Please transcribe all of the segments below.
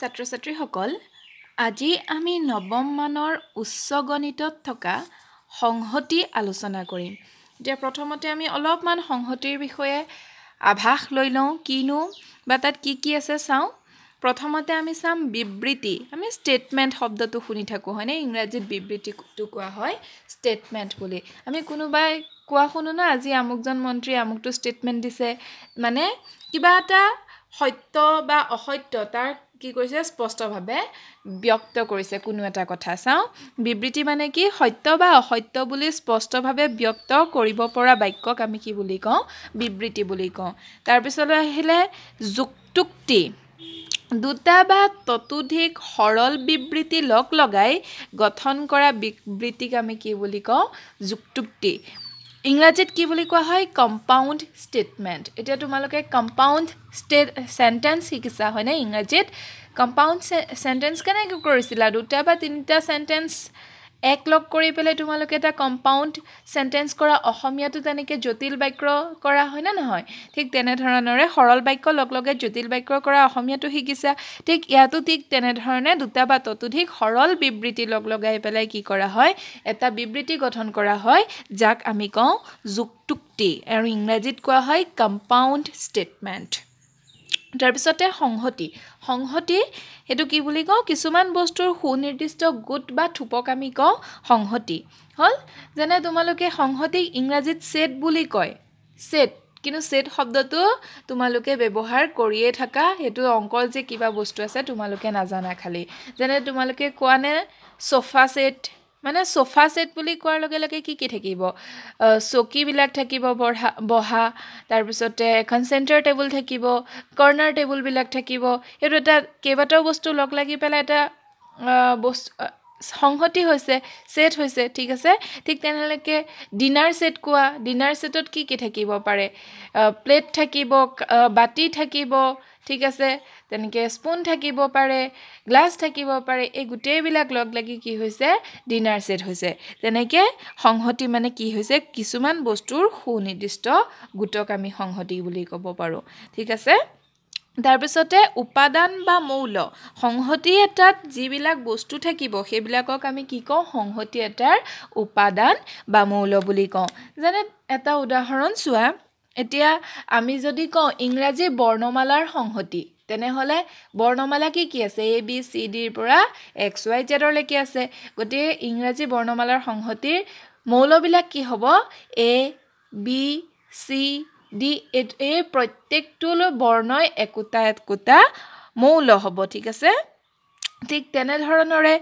ছাত্ৰ ছাত্ৰীসকল আজি আমি নৱমমানৰ উচ্চ গণিতত থকা সংহতি আলোচনা কৰিম এতিয়া প্ৰথমতে আমি অলপমান সংহতিৰ বিষয়ে আভাস লৈ লওঁ কিনো বা তাত কি কি আছে চাওঁ প্ৰথমতে আমি চাম বিবৃতি আমি ষ্টেটমেণ্ট শব্দটো শুনি থাকোঁ হয়নে ইংৰাজীত বিবৃতিটো কোৱা হয় ষ্টেটমেণ্ট বুলি আমি কোনোবাই কোৱা শুনো ন আজি আমুকজন মন্ত্ৰীয়ে আমুকটো ষ্টেটমেণ্ট দিছে মানে কিবা এটা সত্য বা অসত্য তাৰ কি কৰিছে স্পষ্টভাৱে ব্যক্ত কৰিছে কোনো এটা কথা চাওঁ বিবৃতি মানে কি সত্য বা অসত্য বুলি স্পষ্টভাৱে ব্যক্ত কৰিব পৰা বাক্যক আমি কি বুলি কওঁ বিবৃতি বুলি কওঁ তাৰপিছলৈ আহিলে যুক্তুক্তি দুটা বা ততোধিক সৰল বিবৃতি লগ লগাই গঠন কৰা বিবৃতিক আমি কি বুলি কওঁ যুক্তুক্তি ইংৰাজীত কি বুলি কোৱা হয় কম্পাউণ্ড ষ্টেটমেণ্ট এতিয়া তোমালোকে কম্পাউণ্ড ষ্টে চেণ্টেঞ্চ শিকিছা হয়নে ইংৰাজীত কম্পাউণ্ড চেণ্টেঞ্চ কেনেকৈ কৰিছিলা দুটা বা তিনিটা চেণ্টেঞ্চ এক লগ কৰি পেলাই তোমালোকে এটা কম্পাউণ্ড চেণ্টেঞ্চ কৰা অসমীয়াটো তেনেকৈ জটিল বাক্য কৰা হয়নে নহয় ঠিক তেনেধৰণৰে সৰল বাক্য লগ লগে জটিল বাক্য কৰা অসমীয়াটো শিকিছা ঠিক ইয়াতো ঠিক তেনেধৰণে দুটা বা ততোধিক সৰল বিবৃতি লগ লগাই পেলাই কি কৰা হয় এটা বিবৃতি গঠন কৰা হয় যাক আমি কওঁ যুক্তুক্তি আৰু ইংৰাজীত কোৱা হয় কম্পাউণ্ড ষ্টেটমেণ্ট তাৰপিছতে সংহতি সংহতি সেইটো কি বুলি কওঁ কিছুমান বস্তুৰ সুনিৰ্দিষ্ট গোট বা থোপক আমি কওঁ সংহতি হ'ল যেনে তোমালোকে সংহতিক ইংৰাজীত ছেট বুলি কয় ছেট কিন্তু ছেট শব্দটো তোমালোকে ব্যৱহাৰ কৰিয়ে থাকা সেইটো অংকৰ যে কিবা বস্তু আছে তোমালোকে নাজানা খালি যেনে তোমালোকে কোৱানে চোফা ছেট মানে চোফা ছেট বুলি কোৱাৰ লগে লগে কি কি থাকিব চকীবিলাক থাকিব বঢ়া বহা তাৰপিছতে এখন চেণ্টাৰ টেবুল থাকিব কৰ্ণাৰ টেবুলবিলাক থাকিব সেইটো এটা কেইবাটাও বস্তু লগ লাগি পেলাই এটা বস্তু সংহতি হৈছে ছেট হৈছে ঠিক আছে ঠিক তেনেকৈ ডিনাৰ ছেট কোৱা ডিনাৰ ছেটত কি কি থাকিব পাৰে প্লেট থাকিব বাতি থাকিব ঠিক আছে তেনেকৈ স্পুন থাকিব পাৰে গ্লাছ থাকিব পাৰে এই গোটেইবিলাক লগ লাগি কি হৈছে ডিনাৰ ছেট হৈছে তেনেকৈ সংহতি মানে কি হৈছে কিছুমান বস্তুৰ সুনিৰ্দিষ্ট গোটক আমি সংহতি বুলি ক'ব পাৰোঁ ঠিক আছে তাৰপিছতে উপাদান বা মৌল সংহতি এটাত যিবিলাক বস্তু থাকিব সেইবিলাকক আমি কি কওঁ সংহতি এটাৰ উপাদান বা মৌল বুলি কওঁ যেনে এটা উদাহৰণ চোৱা এতিয়া আমি যদি কওঁ ইংৰাজী বৰ্ণমালাৰ সংহতি তেনেহ'লে বৰ্ণমালা কি কি আছে এ বি চি ডিৰ পৰা এক্স ৱাই জেডলৈকে আছে গতিকে ইংৰাজী বৰ্ণমালাৰ সংহতিৰ মৌলবিলাক কি হ'ব এ বি চি ডি এই প্ৰত্যেকটো বৰ্ণই একোটা একোটা মৌল হ'ব ঠিক আছে ঠিক তেনেধৰণৰে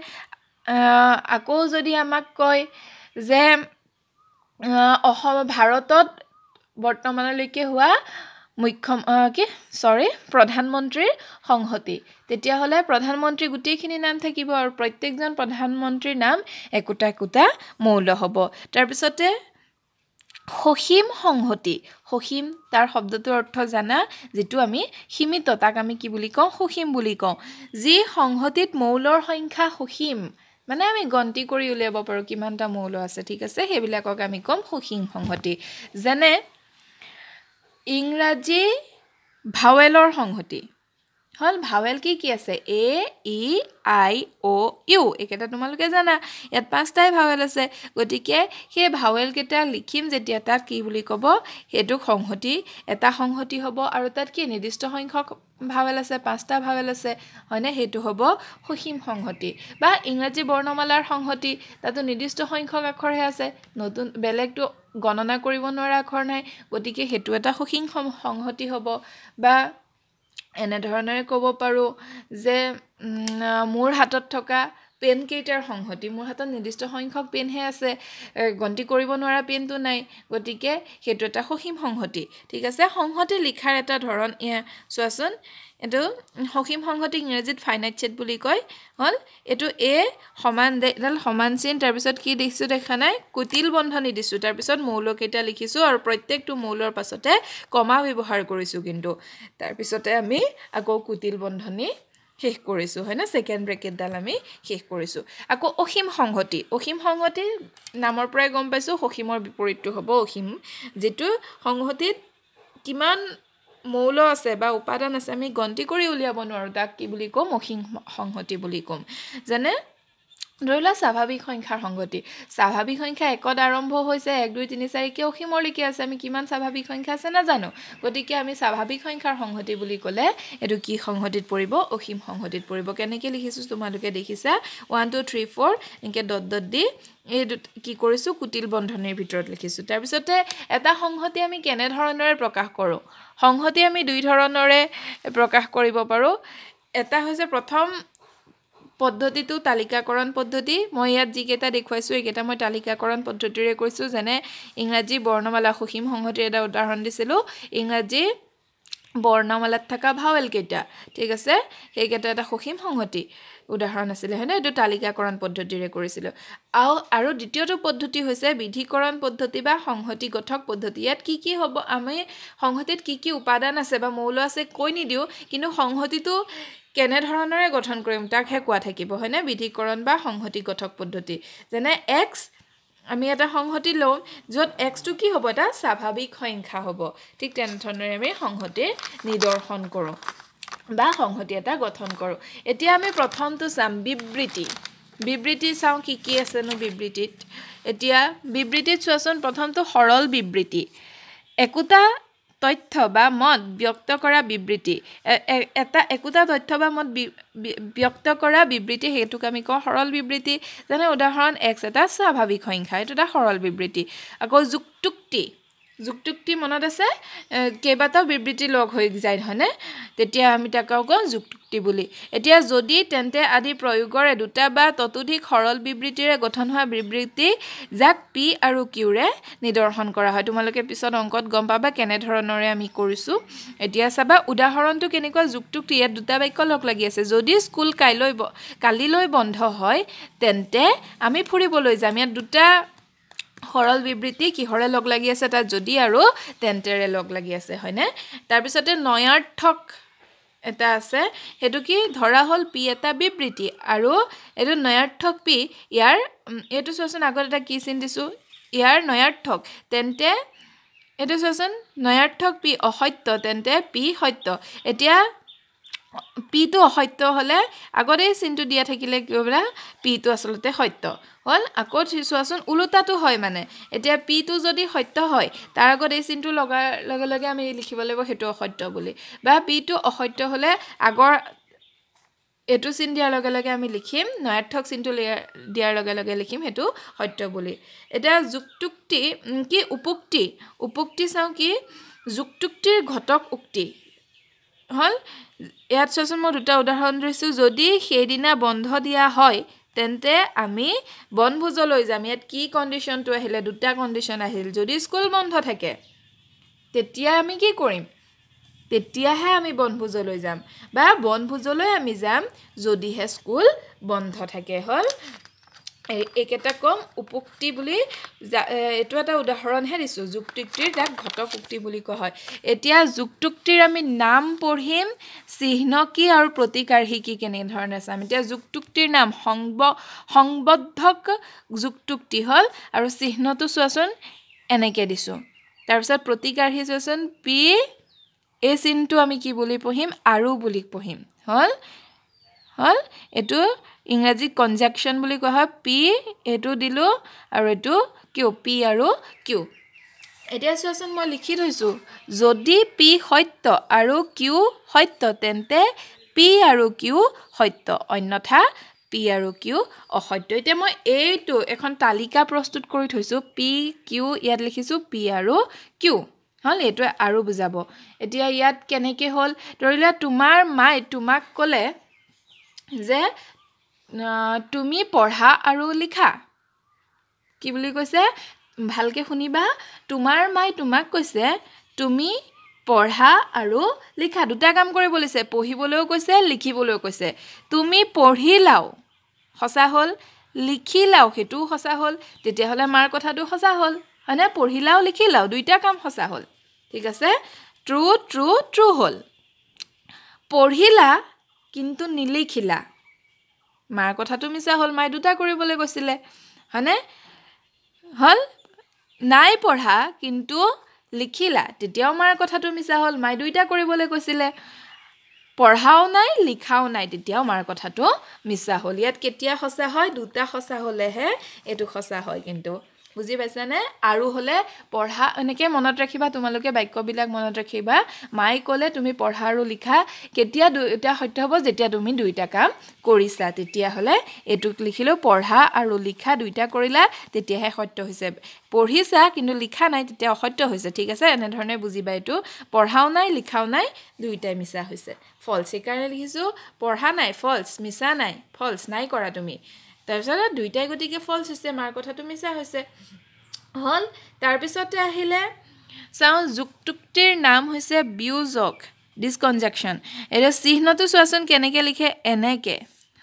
আকৌ যদি আমাক কয় যে অসম ভাৰতত বৰ্তমানলৈকে হোৱা মুখ্য কি চৰি প্ৰধানমন্ত্ৰীৰ সংহতি তেতিয়াহ'লে প্ৰধানমন্ত্ৰীৰ গোটেইখিনি নাম থাকিব আৰু প্ৰত্যেকজন প্ৰধানমন্ত্ৰীৰ নাম একোটা একোটা মৌল হ'ব তাৰপিছতে সসীম সংহতি সসীম তাৰ শব্দটোৰ অৰ্থ জানা যিটো আমি সীমিত তাক আমি কি বুলি কওঁ সসীম বুলি কওঁ যি সংহতিত মৌলৰ সংখ্যা সসীম মানে আমি গন্তি কৰি উলিয়াব পাৰোঁ কিমানটা মৌল আছে ঠিক আছে সেইবিলাকক আমি ক'ম সসীম সংহতি যেনে ইংৰাজী ভাৱেলৰ সংহতি হ'ল ভাৱেল কি কি আছে এ ই আই অ' ইউ এইকেইটা তোমালোকে জানা ইয়াত পাঁচটাই ভাৱেল আছে গতিকে সেই ভাৱেলকেইটা লিখিম যেতিয়া তাত কি বুলি ক'ব সেইটোক সংহতি এটা সংহতি হ'ব আৰু তাত কি নিৰ্দিষ্ট সংখ্যক ভাৱেল আছে পাঁচটা ভাৱেল আছে হয়নে সেইটো হ'ব সসীম সংহতি বা ইংৰাজী বৰ্ণমালাৰ সংহতি তাতো নিৰ্দিষ্ট সংখ্যক আখৰহে আছে নতুন বেলেগটো গণনা কৰিব নোৱাৰা ঘৰ নাই গতিকে সেইটো এটা সুখী সংহতি হ'ব বা এনেধৰণেৰে ক'ব পাৰোঁ যে মোৰ হাতত থকা পেনকেইটাৰ সংহতি মোৰ হাতত নিৰ্দিষ্ট সংখ্যক পেনহে আছে গণ্তি কৰিব নোৱাৰা পেনটো নাই গতিকে সেইটো এটা সসীম সংহতি ঠিক আছে সংহতি লিখাৰ এটা ধৰণ চোৱাচোন এইটো সসীম সংহতিক ইংৰাজীত ফাইনাইট ছেট বুলি কয় হ'ল এইটো এ সমান এডাল সমান চিন তাৰপিছত কি দেখিছোঁ দেখা নাই কুটিল বন্ধনী দিছোঁ তাৰপিছত মৌলকেইটা লিখিছোঁ আৰু প্ৰত্যেকটো মৌলৰ পাছতে কমা ব্যৱহাৰ কৰিছোঁ কিন্তু তাৰপিছতে আমি আকৌ কুটিল বন্ধনী শেষ কৰিছোঁ হয়নে ছেকেণ্ড ব্ৰেকেটডাল আমি শেষ কৰিছোঁ আকৌ অসীম সংহতি অসীম সংহতি নামৰ পৰাই গম পাইছোঁ অসীমৰ বিপৰীতটো হ'ব অসীম যিটো সংহতিত কিমান মৌল আছে বা উপাদান আছে আমি গন্তি কৰি উলিয়াব নোৱাৰোঁ তাক কি বুলি ক'ম অসীম সংহতি বুলি ক'ম যেনে ধৰি লোৱা স্বাভাৱিক সংখ্যাৰ সংগতি স্বাভাৱিক সংখ্যা একত আৰম্ভ হৈছে এক দুই তিনি চাৰিকৈ অসীমলৈকে আছে আমি কিমান স্বাভাৱিক সংখ্যা আছে নাজানো গতিকে আমি স্বাভাৱিক সংখ্যাৰ সংহতি বুলি ক'লে এইটো কি সংহতিত পৰিব অসীম সংহতিত পৰিব কেনেকৈ লিখিছোঁ তোমালোকে দেখিছা ওৱান টু থ্ৰী ফ'ৰ এনেকৈ ডট ডট দি এই কি কৰিছোঁ কুটিল বন্ধনীৰ ভিতৰত লিখিছোঁ তাৰপিছতে এটা সংহতি আমি কেনেধৰণেৰে প্ৰকাশ কৰোঁ সংহতি আমি দুই ধৰণৰে প্ৰকাশ কৰিব পাৰোঁ এটা হৈছে প্ৰথম পদ্ধতিটো তালিকাকৰণ পদ্ধতি মই ইয়াত যিকেইটা দেখুৱাইছোঁ এইকেইটা মই তালিকাকৰণ পদ্ধতিৰে কৈছোঁ যেনে ইংৰাজী বৰ্ণমালা সুসীম সংহতিৰ এটা উদাহৰণ দিছিলোঁ ইংৰাজী বৰ্ণমালাত থকা ভাৱেলকেইটা ঠিক আছে সেইকেইটা এটা সুসীম সংহতি উদাহৰণ আছিলে হয়নে এইটো তালিকাকৰণ পদ্ধতিৰে কৰিছিলোঁ আৰু আৰু দ্বিতীয়টো পদ্ধতি হৈছে বিধিকৰণ পদ্ধতি বা সংহতি গঠক পদ্ধতি ইয়াত কি কি হ'ব আমি সংহতিত কি কি উপাদান আছে বা মৌল আছে কৈ নিদিওঁ কিন্তু সংহতিটো কেনেধৰণেৰে গঠন কৰিম তাকহে কোৱা থাকিব হয়নে বিধিকৰণ বা সংহতি গঠক পদ্ধতি যেনে এক্স আমি এটা সংহতি লওঁ য'ত এক্সটো কি হ'ব এটা স্বাভাৱিক সংখ্যা হ'ব ঠিক তেনেধৰণেৰে আমি সংহতিৰ নিদৰ্শন কৰোঁ বা সংহতি এটা গঠন কৰোঁ এতিয়া আমি প্ৰথমটো চাম বিবৃতি বিবৃতি চাওঁ কি কি আছেনো বিবৃতিত এতিয়া বিবৃতিত চোৱাচোন প্ৰথমটো সৰল বিবৃতি একোটা তথ্য বা মত ব্যক্ত কৰা বিবৃতি এটা একোটা তথ্য বা মত ব্যক্ত কৰা বিবৃতি সেইটোক আমি কওঁ সৰল বিবৃতি যেনে উদাহৰণ এক্স এটা স্বাভাৱিক সংখ্যা এইটো এটা সৰল বিবৃতি আকৌ যুক্তুক্তি যুক্তুক্তি মনত আছে কেইবাটাও বিবৃতি লগ হৈ যায় হয়নে তেতিয়া আমি তাক কওঁ যুক্তুক্তি বুলি এতিয়া যদি তেন্তে আদি প্ৰয়োগৰে দুটা বা ততোধিক সৰল বিবৃতিৰে গঠন হোৱা বিবৃতি যাক পি আৰু কিউৰে নিদৰ্শন কৰা হয় তোমালোকে পিছত অংকত গম পাবা কেনেধৰণেৰে আমি কৰিছোঁ এতিয়া চাবা উদাহৰণটো কেনেকুৱা যুক্তুক্তি ইয়াত দুটা বাক্য লগ লাগি আছে যদি স্কুল কাইলৈ কালিলৈ বন্ধ হয় তেন্তে আমি ফুৰিবলৈ যাম ইয়াত দুটা সৰল বিবৃতি কিহৰে লগ লাগি আছে তাত যদি আৰু তেন্তেৰে লগ লাগি আছে হয়নে তাৰপিছতে নয়াৰ্থক এটা আছে সেইটো কি ধৰা হ'ল পি এটা বিবৃতি আৰু এইটো নয়াৰ্থক পি ইয়াৰ এইটো চোৱাচোন আগত এটা কি চিন দিছোঁ ইয়াৰ নয়াৰ্থক তেন্তে এইটো চোৱাচোন নয়াৰ্থক পি অসত্য তেন্তে পি সত্য এতিয়া পিটো অসত্য হ'লে আগতেই চিনটো দিয়া থাকিলে কি হ'ব পিটো আচলতে সত্য হ'ল আকৌ চোৱাচোন ওলোটাটো হয় মানে এতিয়া পিটো যদি সত্য হয় তাৰ আগত এই চিনটো লগাৰ লগে লগে আমি লিখিব লাগিব সেইটো অসত্য বুলি বা পিটো অসত্য হ'লে আগৰ এইটো চিন দিয়াৰ লগে লগে আমি লিখিম নয়াৰ্থক চিনটো দিয়াৰ লগে লগে লিখিম সেইটো সত্য বুলি এতিয়া যুক্তুক্তি কি উপক্তি উপক্তি চাওঁ কি যুক্তুক্তিৰ ঘটক উক্তি হ'ল ইয়াত চোৱাচোন মই দুটা উদাহৰণ দিছোঁ যদি সেইদিনা বন্ধ দিয়া হয় তেন্তে আমি বনভোজলৈ যাম ইয়াত কি কণ্ডিশ্যনটো আহিলে দুটা কণ্ডিশ্যন আহিল যদি স্কুল বন্ধ থাকে তেতিয়া আমি কি কৰিম তেতিয়াহে আমি বনভোজলৈ যাম বা বনভোজলৈ আমি যাম যদিহে স্কুল বন্ধ থাকে হ'ল এইকেইটা ক'ম উপক্তি বুলি এইটো এটা উদাহৰণহে দিছোঁ যুক্তিক্তিৰ যাক ঘটক উক্তি বুলি কোৱা হয় এতিয়া যুক্তুক্তিৰ আমি নাম পঢ়িম চিহ্ন কি আৰু প্ৰতিকাৰহি কি কেনেধৰণে চাম এতিয়া যুক্তোক্তিৰ নাম সংব সংবদ্ধক যুক্তোক্তি হ'ল আৰু চিহ্নটো চোৱাচোন এনেকৈ দিছোঁ তাৰপিছত প্ৰতিকাৰহি চোৱাচোন পি এই চিনটো আমি কি বুলি পঢ়িম আৰু বুলি পঢ়িম হ'ল হ'ল এইটো ইংৰাজী কনজাকশ্যন বুলি কোৱা হয় পি এইটো দিলোঁ আৰু এইটো কিউ পি আৰু কিউ এতিয়া চোৱাচোন মই লিখি থৈছোঁ যদি পি সত্য আৰু কিউ সত্য তেন্তে পি আৰু কিউ সত্য অন্যথা পি আৰু কিউ অসত্য এতিয়া মই এইটো এখন তালিকা প্ৰস্তুত কৰি থৈছোঁ পি কিউ ইয়াত লিখিছোঁ পি আৰু কিউ হ'ল এইটোৱে আৰু বুজাব এতিয়া ইয়াত কেনেকৈ হ'ল ধৰি লোৱা তোমাৰ মায়ে তোমাক ক'লে যে তুমি পঢ়া আৰু লিখা কি বুলি কৈছে ভালকৈ শুনিবা তোমাৰ মায়ে তোমাক কৈছে তুমি পঢ়া আৰু লিখা দুটা কাম কৰিব লৈছে পঢ়িবলৈও কৈছে লিখিবলৈও কৈছে তুমি পঢ়ি লওঁ সঁচা হ'ল লিখি লওঁ সেইটোও সঁচা হ'ল তেতিয়াহ'লে মাৰ কথাটো সঁচা হ'ল হয়নে পঢ়ি লওঁ লিখি লওঁ দুয়োটা কাম সঁচা হ'ল ঠিক আছে ট্ৰু ট্ৰু ট্ৰু হ'ল পঢ়িলা কিন্তু নিলিখিলা মাৰ কথাটো মিছা হ'ল মায়ে দুটা কৰিবলৈ কৈছিলে হয়নে হ'ল নাই পঢ়া কিন্তু লিখিলা তেতিয়াও মাৰ কথাটো মিছা হ'ল মায়ে দুইটা কৰিবলৈ কৈছিলে পঢ়াও নাই লিখাও নাই তেতিয়াও মাৰ কথাটো মিছা হ'ল ইয়াত কেতিয়া সঁচা হয় দুটা সঁচা হ'লেহে এইটো সঁচা হয় কিন্তু বুজি পাইছানে আৰু হ'লে পঢ়া এনেকৈ মনত ৰাখিবা তোমালোকে বাক্যবিলাক মনত ৰাখিবা মায়ে ক'লে তুমি পঢ়া আৰু লিখা কেতিয়া দুয়োটা সত্য হ'ব যেতিয়া তুমি দুয়োটা কাম কৰিছা তেতিয়াহ'লে এইটোক লিখিলেও পঢ়া আৰু লিখা দুয়োটা কৰিলা তেতিয়াহে সত্য হৈছে পঢ়িছা কিন্তু লিখা নাই তেতিয়া অসত্য হৈছে ঠিক আছে এনেধৰণে বুজিবা এইটো পঢ়াও নাই লিখাও নাই দুয়োটাই মিছা হৈছে ফল্চ সেইকাৰণে লিখিছোঁ পঢ়া নাই ফল্চ মিছা নাই ফল্চ নাই কৰা তুমি তাৰপিছত দুইটাই গতিকে ফল্চ হৈছে মাৰ কথাটো মিছা হৈছে হ'ল তাৰপিছতে আহিলে চাওঁ যুক্তুক্তিৰ নাম হৈছে বিউজক ডিছকনজেকশ্যন এতিয়া চিহ্নটো চোৱাচোন কেনেকৈ লিখে এনেকৈ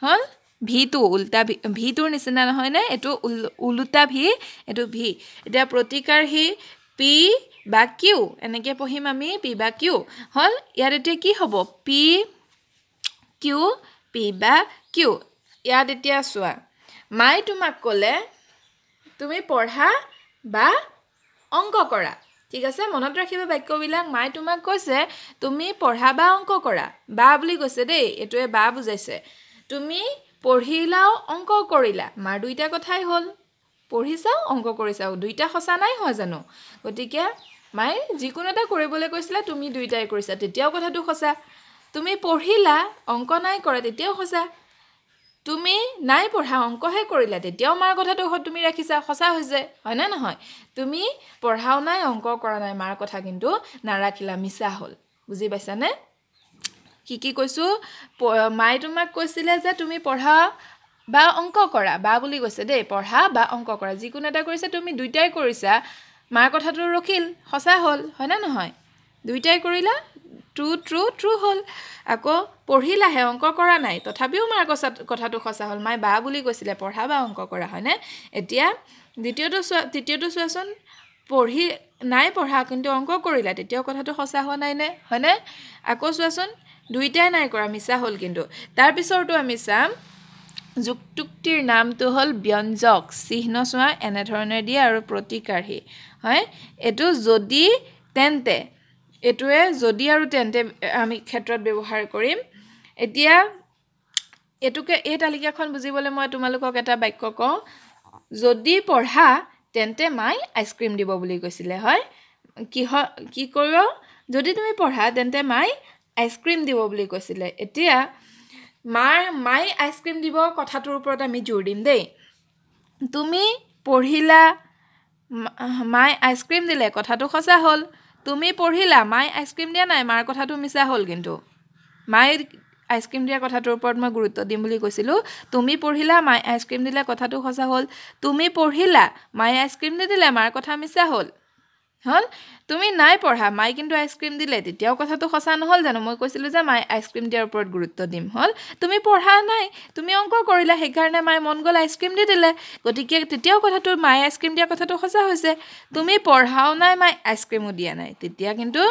হ'ল ভিটো ওলোটা ভি ভিটোৰ নিচিনা নহয়নে এইটো উল ওলোটা ভি এইটো ভি এতিয়া প্ৰতিকাৰ সি পি বা কিউ এনেকৈ পঢ়িম আমি পি বা কিউ হ'ল ইয়াত এতিয়া কি হ'ব পি কিউ পি বা কিউ ইয়াত এতিয়া চোৱা মায়ে তোমাক ক'লে তুমি পঢ়া বা অংক কৰা ঠিক আছে মনত ৰাখিবা বাক্যবিলাক মায়ে তোমাক কৈছে তুমি পঢ়া বা অংক কৰা বা বুলি কৈছে দেই এইটোৱে বা বুজাইছে তুমি পঢ়িলাও অংক কৰিলা মাৰ দুইটা কথাই হ'ল পঢ়ি চাওঁ অংক কৰি চাওঁ দুইটা সঁচা নাই হোৱা জানো গতিকে মায়ে যিকোনো এটা কৰিবলৈ কৈছিলে তুমি দুইটাই কৰিছা তেতিয়াও কথাটো সঁচা তুমি পঢ়িলা অংক নাই কৰা তেতিয়াও সঁচা তুমি নাই পঢ়া অংকহে কৰিলা তেতিয়াও মাৰ কথাটো ঘৰত তুমি ৰাখিছা সঁচা হৈছে হয়নে নহয় তুমি পঢ়াও নাই অংক কৰা নাই মাৰ কথা কিন্তু নাৰাখিলা মিছা হ'ল বুজি পাইছানে কি কি কৈছোঁ প মাই তোমাক কৈছিলে যে তুমি পঢ়া বা অংক কৰা বা বুলি কৈছে দেই পঢ়া বা অংক কৰা যিকোনো এটা কৰিছা তুমি দুইটাই কৰিছা মাৰ কথাটো ৰখিল সঁচা হ'ল হয়নে নহয় দুইটাই কৰিলা ট্ৰু ট্ৰু ট্ৰু হ'ল আকৌ পঢ়িলাহে অংক কৰা নাই তথাপিও মাৰ আকৌ কথাটো সঁচা হ'ল মায়ে বা বুলি কৈছিলে পঢ়া বা অংক কৰা হয়নে এতিয়া দ্বিতীয়টো চোৱা তৃতীয়টো চোৱাচোন পঢ়ি নাই পঢ়া কিন্তু অংক কৰিলা তেতিয়াও কথাটো সঁচা হোৱা নাইনে হয়নে আকৌ চোৱাচোন দুয়োটাই নাই কৰা মিছা হ'ল কিন্তু তাৰপিছৰটো আমি চাম যুক্তুক্তিৰ নামটো হ'ল ব্যঞ্জক চিহ্ন চোৱা এনেধৰণে দিয়ে আৰু প্ৰতিকাৰহি হয় এইটো যদি তেন্তে এইটোৱে যদি আৰু তেন্তে আমি ক্ষেত্ৰত ব্যৱহাৰ কৰিম এতিয়া এইটোকে এই তালিকাখন বুজিবলৈ মই তোমালোকক এটা বাক্য কওঁ যদি পঢ়া তেন্তে মায়ে আইচক্ৰীম দিব বুলি কৈছিলে হয় কি কি কৰিব যদি তুমি পঢ়া তেন্তে মায়ে আইচক্ৰীম দিব বুলি কৈছিলে এতিয়া মাৰ মায়ে আইচক্ৰীম দিব কথাটোৰ ওপৰত আমি জোৰ দিম দেই তুমি পঢ়িলা মায়ে আইচক্ৰীম দিলে কথাটো সঁচা হ'ল তুমি পঢ়িলা মায়ে আইচক্ৰীম দিয়া নাই মাৰ কথাটো মিছা হ'ল কিন্তু মায়ে আইচক্ৰীম দিয়া কথাটোৰ ওপৰত মই গুৰুত্ব দিম বুলি কৈছিলোঁ তুমি পঢ়িলা মায়ে আইচক্ৰীম দিলে কথাটো সঁচা হ'ল তুমি পঢ়িলা মায়ে আইচক্ৰীম নিদিলে মাৰ কথা মিছা হ'ল হ'ল তুমি নাই পঢ়া মায়ে কিন্তু আইচক্ৰীম দিলে তেতিয়াও কথাটো সঁচা নহ'ল জানো মই কৈছিলোঁ যে মায়ে আইচক্ৰীম দিয়াৰ ওপৰত গুৰুত্ব দিম হ'ল তুমি পঢ়া নাই তুমি অংক কৰিলা সেইকাৰণে মায়ে মন গ'ল আইচক্ৰীম দি দিলে গতিকে তেতিয়াও কথাটো মায়ে আইচক্ৰীম দিয়া কথাটো সঁচা হৈছে তুমি পঢ়াও নাই মায়ে আইচক্ৰীমো দিয়া নাই তেতিয়া কিন্তু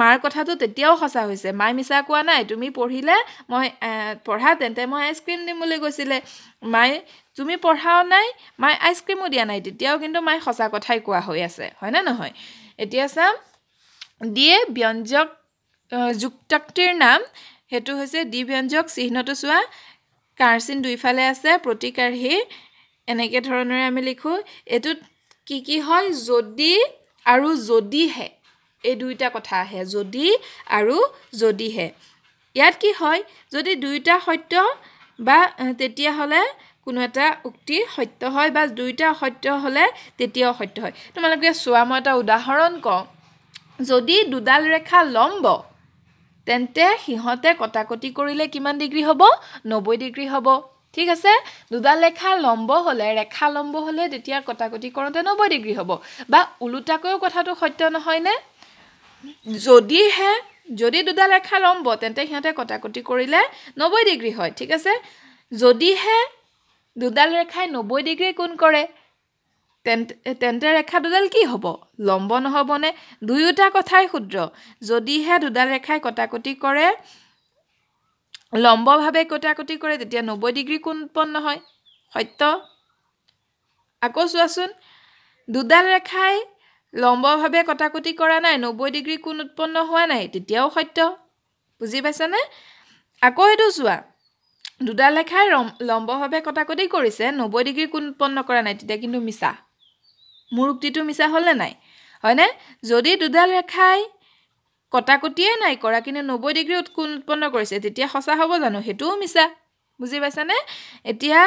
মাৰ কথাটো তেতিয়াও সঁচা হৈছে মায়ে মিছা কোৱা নাই তুমি পঢ়িলে মই পঢ়া তেন্তে মই আইচক্ৰীম দিম বুলি কৈছিলে মায়ে তুমি পঢ়াও নাই মায়ে আইচক্ৰীমো দিয়া নাই তেতিয়াও কিন্তু মায়ে সঁচা কথাই কোৱা হৈ আছে হয়নে নহয় এতিয়া চাম দিয়ে ব্যঞ্জক যুক্তাক্তিৰ নাম সেইটো হৈছে দ্বি ব্যঞ্জক চিহ্নটো চোৱা কাৰচিন দুইফালে আছে প্ৰতিকাৰহি এনেকৈ ধৰণেৰে আমি লিখোঁ এইটোত কি কি হয় যদি আৰু যদিহে এই দুয়োটা কথা আহে যদি আৰু যদিহে ইয়াত কি হয় যদি দুয়োটা সত্য বা তেতিয়াহ'লে কোনো এটা উক্তি সত্য হয় বা দুয়োটা সত্য হ'লে তেতিয়াও সত্য হয় তোমালোকে চোৱা মই এটা উদাহৰণ কওঁ যদি দুডাল ৰেখা লম্ব তেন্তে সিহঁতে কটাকটি কৰিলে কিমান ডিগ্ৰী হ'ব নব্বৈ ডিগ্ৰী হ'ব ঠিক আছে দুডাল ৰেখা লম্ব হ'লে ৰেখা লম্ব হ'লে তেতিয়া কটাকটি কৰোঁতে নব্বৈ ডিগ্ৰী হ'ব বা ওলোটাকৈও কথাটো সত্য নহয়নে যদিহে যদি দুডাল ৰেখা লম্ব তেন্তে সিহঁতে কটাকটি কৰিলে নব্বৈ ডিগ্ৰী হয় ঠিক আছে যদিহে দুডাল ৰেখাই নব্বৈ ডিগ্ৰী কোন কৰে তেন্তে তেন্তে ৰেখা দুডাল কি হ'ব লম্ব নহ'বনে দুয়োটা কথাই ক্ষুদ্ৰ যদিহে দুডাল ৰেখাই কটাকটি কৰে লম্বভাৱে কটাকটি কৰে তেতিয়া নব্বৈ ডিগ্ৰী কোন উৎপন্ন হয় সত্য আকৌ চোৱাচোন দুডাল ৰেখাই লম্বভাৱে কটাকুটি কৰা নাই নব্বৈ ডিগ্ৰী কোন উৎপন্ন হোৱা নাই তেতিয়াও সত্য বুজি পাইছেনে আকৌ এইটো চোৱা দুডাল লেখাই ৰম লম্বভাৱে কটাকুটি কৰিছে নব্বৈ ডিগ্ৰী কোন উৎপন্ন কৰা নাই তেতিয়া কিন্তু মিছা মোৰ উক্তিটো মিছা হ'লনে নাই হয়নে যদি দুডাল ৰেখাই কটাকুটিয়েই নাই কৰা কিন্তু নব্বৈ ডিগ্ৰী কোন উৎপন্ন কৰিছে তেতিয়া সঁচা হ'ব জানো সেইটোও মিছা বুজি পাইছানে এতিয়া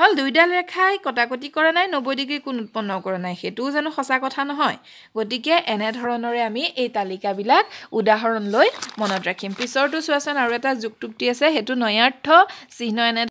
হ'ল দুইডাল ৰেখাই কটাকটি কৰা নাই নব্বৈ ডিগ্ৰী কোন উৎপন্ন কৰা নাই সেইটোও জানো সঁচা কথা নহয় গতিকে এনেধৰণৰে আমি এই তালিকাবিলাক উদাহৰণ লৈ মনত ৰাখিম পিছৰটো চোৱাচোন আৰু এটা যুক্তুক্তি আছে সেইটো নয়াৰ্থ চিহ্ন এনে